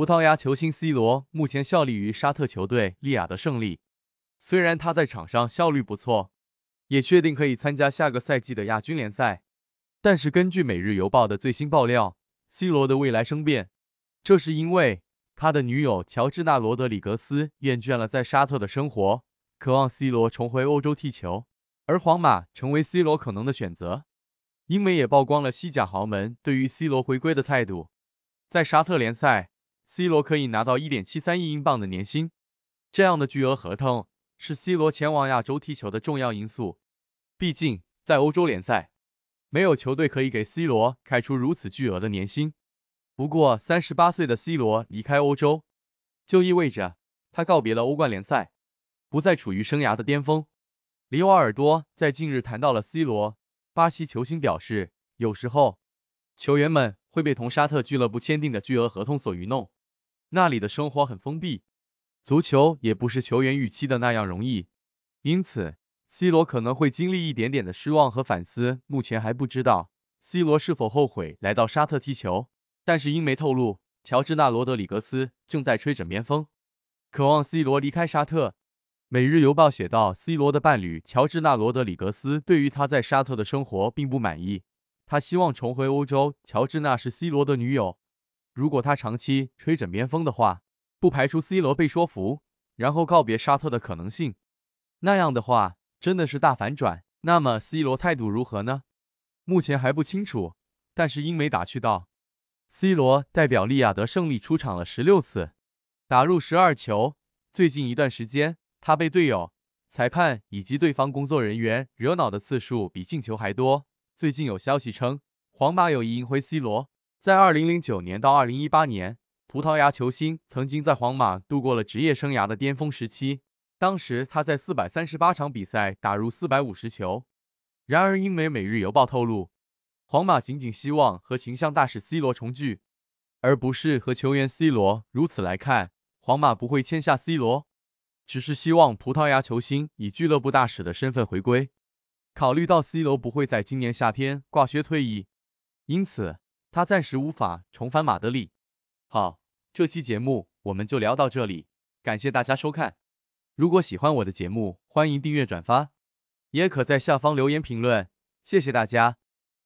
葡萄牙球星 C 罗目前效力于沙特球队利雅得胜利，虽然他在场上效率不错，也确定可以参加下个赛季的亚军联赛，但是根据《每日邮报》的最新爆料，C 罗的未来生变，这是因为他的女友乔治娜罗德里格斯厌倦了在沙特的生活，渴望 C 罗重回欧洲踢球，而皇马成为 C 罗可能的选择。英媒也曝光了西甲豪门对于 C 罗回归的态度，在沙特联赛。C 罗可以拿到一点七三亿英镑的年薪，这样的巨额合同是 C 罗前往亚洲踢球的重要因素。毕竟在欧洲联赛，没有球队可以给 C 罗开出如此巨额的年薪。不过三十八岁的 C 罗离开欧洲，就意味着他告别了欧冠联赛，不再处于生涯的巅峰。里瓦尔多在近日谈到了 C 罗，巴西球星表示，有时候球员们会被同沙特俱乐部签订的巨额合同所愚弄。那里的生活很封闭，足球也不是球员预期的那样容易，因此，C 罗可能会经历一点点的失望和反思。目前还不知道 C 罗是否后悔来到沙特踢球，但是英媒透露，乔治纳罗德里格斯正在吹枕边风，渴望 C 罗离开沙特。《每日邮报》写道，C 罗的伴侣乔治纳罗德里格斯对于他在沙特的生活并不满意，他希望重回欧洲。乔治娜是 C 罗的女友。如果他长期吹枕边风的话，不排除 C 罗被说服，然后告别沙特的可能性。那样的话，真的是大反转。那么 C 罗态度如何呢？目前还不清楚。但是英媒打趣道，C 罗代表利雅得胜利出场了十六次，打入十二球。最近一段时间，他被队友、裁判以及对方工作人员惹恼的次数比进球还多。最近有消息称，皇马有意赢回 C 罗。在二零零九年到二零一八年，葡萄牙球星曾经在皇马度过了职业生涯的巅峰时期。当时他在四百三十八场比赛打入四百五十球。然而，英媒《每日邮报》透露，皇马仅仅希望和形象大使 C 罗重聚，而不是和球员 C 罗。如此来看，皇马不会签下 C 罗，只是希望葡萄牙球星以俱乐部大使的身份回归。考虑到 C 罗不会在今年夏天挂靴退役，因此。他暂时无法重返马德里。好，这期节目我们就聊到这里，感谢大家收看。如果喜欢我的节目，欢迎订阅转发，也可在下方留言评论。谢谢大家。